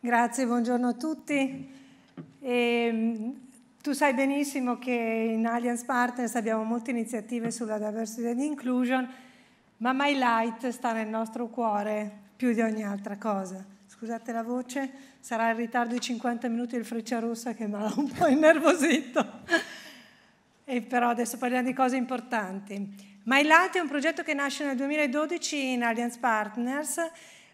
Grazie, buongiorno a tutti. E, ehm, tu sai benissimo che in Alliance Partners abbiamo molte iniziative sulla diversity and inclusion, ma My Light sta nel nostro cuore più di ogni altra cosa. Scusate la voce, sarà in ritardo di 50 minuti il freccia rossa che mi ha un po' innervosito. E però adesso parliamo di cose importanti. My Light è un progetto che nasce nel 2012 in Alliance Partners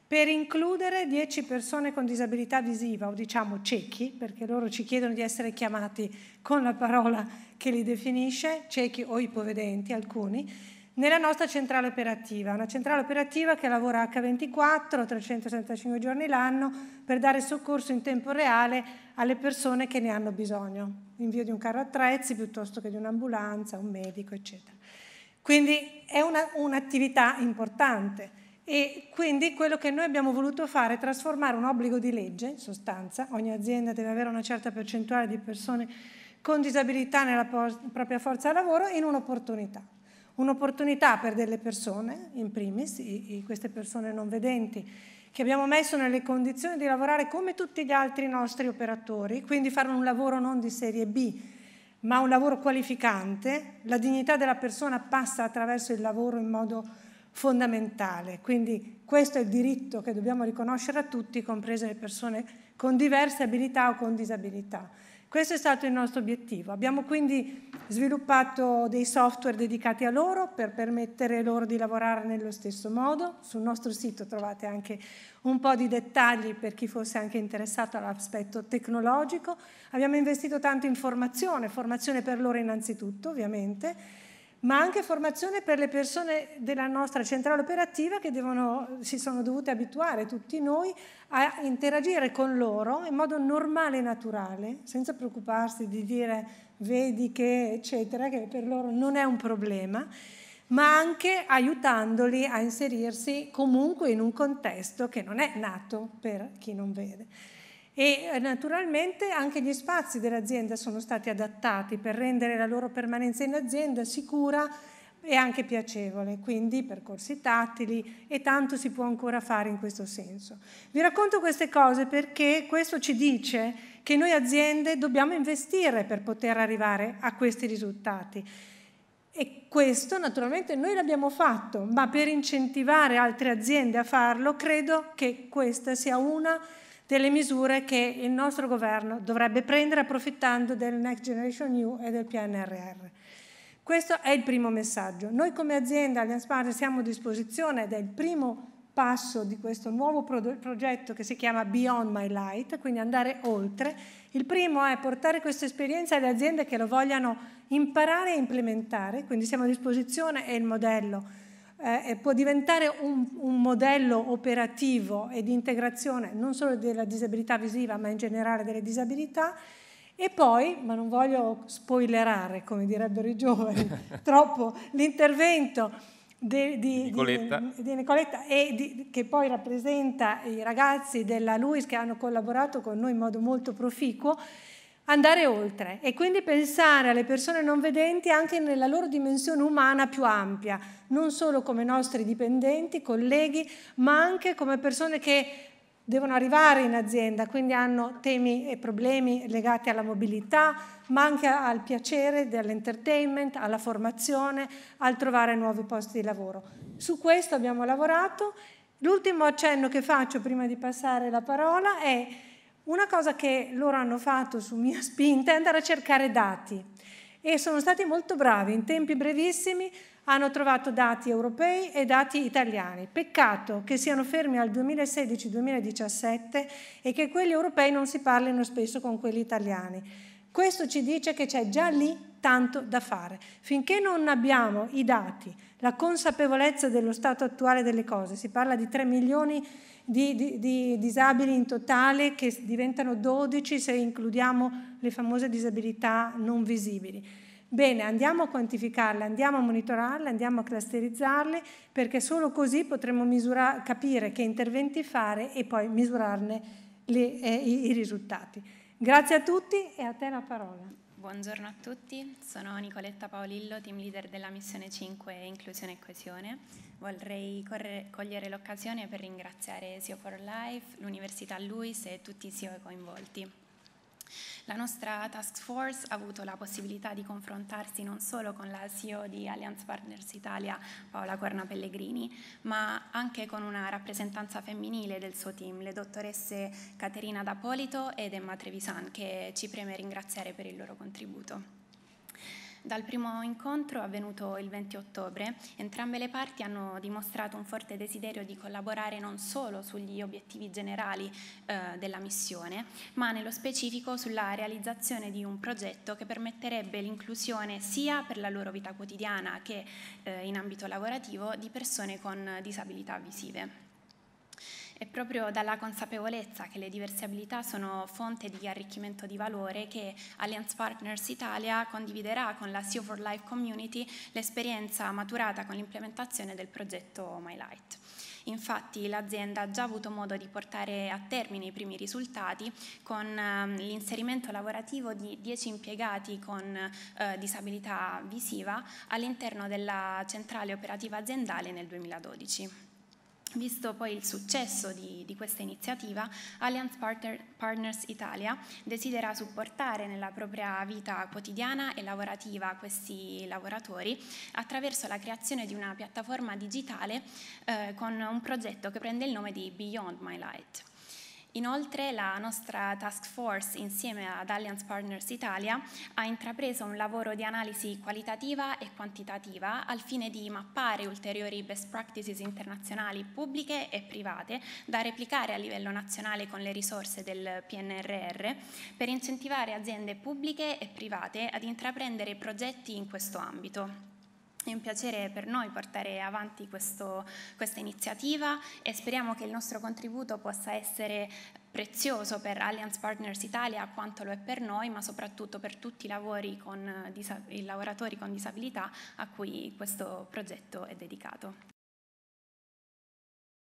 per includere 10 persone con disabilità visiva o diciamo ciechi, perché loro ci chiedono di essere chiamati con la parola che li definisce, ciechi o ipovedenti alcuni, nella nostra centrale operativa, una centrale operativa che lavora H24, 365 giorni l'anno, per dare soccorso in tempo reale alle persone che ne hanno bisogno, l'invio di un carro attrezzi piuttosto che di un'ambulanza, un medico, eccetera. Quindi è una, un'attività importante e quindi quello che noi abbiamo voluto fare è trasformare un obbligo di legge, in sostanza, ogni azienda deve avere una certa percentuale di persone con disabilità nella propria forza lavoro, in un'opportunità. Un'opportunità per delle persone, in primis, queste persone non vedenti, che abbiamo messo nelle condizioni di lavorare come tutti gli altri nostri operatori, quindi fare un lavoro non di serie B, ma un lavoro qualificante. La dignità della persona passa attraverso il lavoro in modo fondamentale. Quindi questo è il diritto che dobbiamo riconoscere a tutti, comprese le persone con diverse abilità o con disabilità. Questo è stato il nostro obiettivo. Abbiamo quindi sviluppato dei software dedicati a loro per permettere loro di lavorare nello stesso modo. Sul nostro sito trovate anche un po' di dettagli per chi fosse anche interessato all'aspetto tecnologico. Abbiamo investito tanto in formazione, formazione per loro innanzitutto ovviamente ma anche formazione per le persone della nostra centrale operativa che devono, si sono dovute abituare, tutti noi, a interagire con loro in modo normale e naturale, senza preoccuparsi di dire vedi che, eccetera, che per loro non è un problema ma anche aiutandoli a inserirsi comunque in un contesto che non è nato per chi non vede e eh, naturalmente anche gli spazi dell'azienda sono stati adattati per rendere la loro permanenza in azienda sicura e anche piacevole, quindi percorsi tattili e tanto si può ancora fare in questo senso. Vi racconto queste cose perché questo ci dice che noi aziende dobbiamo investire per poter arrivare a questi risultati. E questo naturalmente noi l'abbiamo fatto, ma per incentivare altre aziende a farlo credo che questa sia una delle misure che il nostro governo dovrebbe prendere approfittando del Next Generation EU e del PNRR. Questo è il primo messaggio. Noi come azienda Allianz Parte siamo a disposizione ed è il primo passo di questo nuovo progetto che si chiama Beyond My Light, quindi andare oltre. Il primo è portare questa esperienza alle aziende che lo vogliano imparare e implementare, quindi siamo a disposizione e il modello eh, può diventare un, un, modello operativo e di integrazione non solo della disabilità visiva ma in generale delle disabilità e poi, ma non voglio spoilerare come direbbero i giovani troppo, l'intervento di, di, Nicoletta. Di, di Nicoletta e che poi rappresenta i ragazzi della LUIS che hanno collaborato con noi in modo molto proficuo andare oltre e quindi pensare alle persone non vedenti anche nella loro dimensione umana più ampia, non solo come nostri dipendenti, colleghi, ma anche come persone che devono arrivare in azienda, quindi hanno temi e problemi legati alla mobilità, ma anche al piacere dell'entertainment, alla formazione, al trovare nuovi posti di lavoro. Su questo abbiamo lavorato. L'ultimo accenno che faccio prima di passare la parola è una cosa che loro hanno fatto su mia spinta è andare a cercare dati e sono stati molto bravi, in tempi brevissimi hanno trovato dati europei e dati italiani. Peccato che siano fermi al 2016-2017 e che quelli europei non si parlino spesso con quelli italiani. Questo ci dice che c'è già lì tanto da fare. Finché non abbiamo i dati, la consapevolezza dello stato attuale delle cose, si parla di 3 milioni di, di, di disabili in totale che diventano 12 se includiamo le famose disabilità non visibili. Bene, andiamo a quantificarle, andiamo a monitorarle, andiamo a clusterizzarle perché solo così potremo misura- capire che interventi fare e poi misurarne le, eh, i, i risultati. Grazie a tutti e a te la parola. Buongiorno a tutti, sono Nicoletta Paolillo, team leader della missione 5 Inclusione e Coesione. Vorrei cogliere l'occasione per ringraziare SEO for Life, l'Università Luis e tutti i SEO coinvolti. La nostra task force ha avuto la possibilità di confrontarsi non solo con la CEO di Allianz Partners Italia, Paola Corna Pellegrini, ma anche con una rappresentanza femminile del suo team, le dottoresse Caterina D'Apolito ed Emma Trevisan, che ci preme ringraziare per il loro contributo. Dal primo incontro avvenuto il 20 ottobre, entrambe le parti hanno dimostrato un forte desiderio di collaborare non solo sugli obiettivi generali eh, della missione, ma nello specifico sulla realizzazione di un progetto che permetterebbe l'inclusione sia per la loro vita quotidiana che eh, in ambito lavorativo di persone con disabilità visive. È proprio dalla consapevolezza che le diverse abilità sono fonte di arricchimento di valore che Alliance Partners Italia condividerà con la Sea for Life Community l'esperienza maturata con l'implementazione del progetto MyLight. Infatti l'azienda ha già avuto modo di portare a termine i primi risultati con ehm, l'inserimento lavorativo di 10 impiegati con eh, disabilità visiva all'interno della centrale operativa aziendale nel 2012. Visto poi il successo di, di questa iniziativa, Alliance Partner, Partners Italia desidera supportare nella propria vita quotidiana e lavorativa questi lavoratori attraverso la creazione di una piattaforma digitale eh, con un progetto che prende il nome di Beyond My Light. Inoltre la nostra task force insieme ad Alliance Partners Italia ha intrapreso un lavoro di analisi qualitativa e quantitativa al fine di mappare ulteriori best practices internazionali pubbliche e private da replicare a livello nazionale con le risorse del PNRR per incentivare aziende pubbliche e private ad intraprendere progetti in questo ambito. È un piacere per noi portare avanti questo, questa iniziativa e speriamo che il nostro contributo possa essere prezioso per Alliance Partners Italia quanto lo è per noi, ma soprattutto per tutti i, con, i lavoratori con disabilità a cui questo progetto è dedicato.